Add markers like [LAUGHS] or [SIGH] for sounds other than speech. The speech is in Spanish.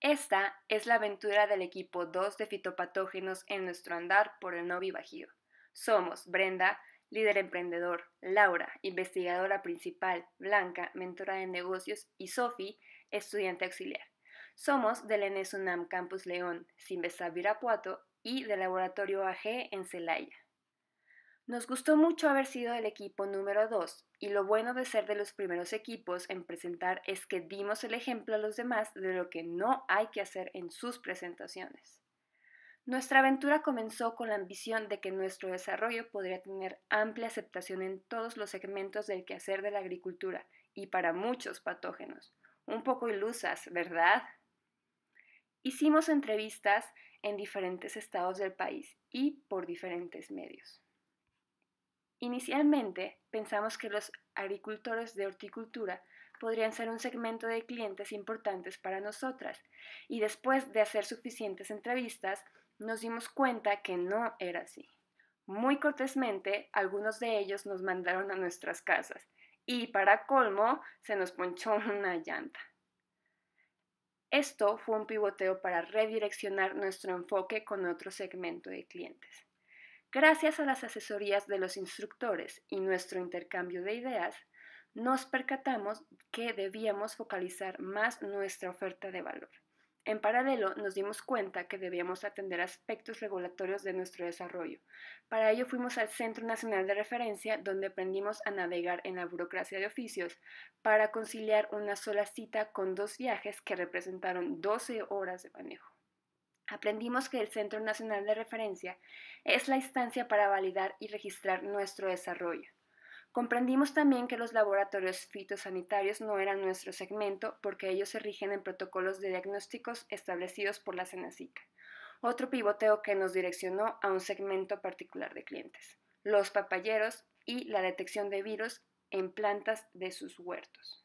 Esta es la aventura del equipo 2 de fitopatógenos en nuestro andar por el Novi Bajío. Somos Brenda, líder emprendedor, Laura, investigadora principal, Blanca, mentora de negocios y Sophie, estudiante auxiliar. Somos del NSUNAM Campus León, Virapuato y del Laboratorio AG en Celaya. Nos gustó mucho haber sido el equipo número 2 y lo bueno de ser de los primeros equipos en presentar es que dimos el ejemplo a los demás de lo que no hay que hacer en sus presentaciones. Nuestra aventura comenzó con la ambición de que nuestro desarrollo podría tener amplia aceptación en todos los segmentos del quehacer de la agricultura y para muchos patógenos. Un poco ilusas, ¿verdad? Hicimos entrevistas en diferentes estados del país y por diferentes medios. Inicialmente, pensamos que los agricultores de horticultura podrían ser un segmento de clientes importantes para nosotras, y después de hacer suficientes entrevistas, nos dimos cuenta que no era así. Muy cortésmente, algunos de ellos nos mandaron a nuestras casas y para colmo se nos ponchó [LAUGHS] una llanta. Esto fue un pivoteo para redireccionar nuestro enfoque con otro segmento de clientes. Gracias a las asesorías de los instructores y nuestro intercambio de ideas, nos percatamos que debíamos focalizar más nuestra oferta de valor. En paralelo, nos dimos cuenta que debíamos atender aspectos regulatorios de nuestro desarrollo. Para ello fuimos al Centro Nacional de Referencia, donde aprendimos a navegar en la burocracia de oficios para conciliar una sola cita con dos viajes que representaron 12 horas de manejo. Aprendimos que el Centro Nacional de Referencia es la instancia para validar y registrar nuestro desarrollo. Comprendimos también que los laboratorios fitosanitarios no eran nuestro segmento porque ellos se rigen en protocolos de diagnósticos establecidos por la CENACICA. Otro pivoteo que nos direccionó a un segmento particular de clientes, los papayeros y la detección de virus en plantas de sus huertos.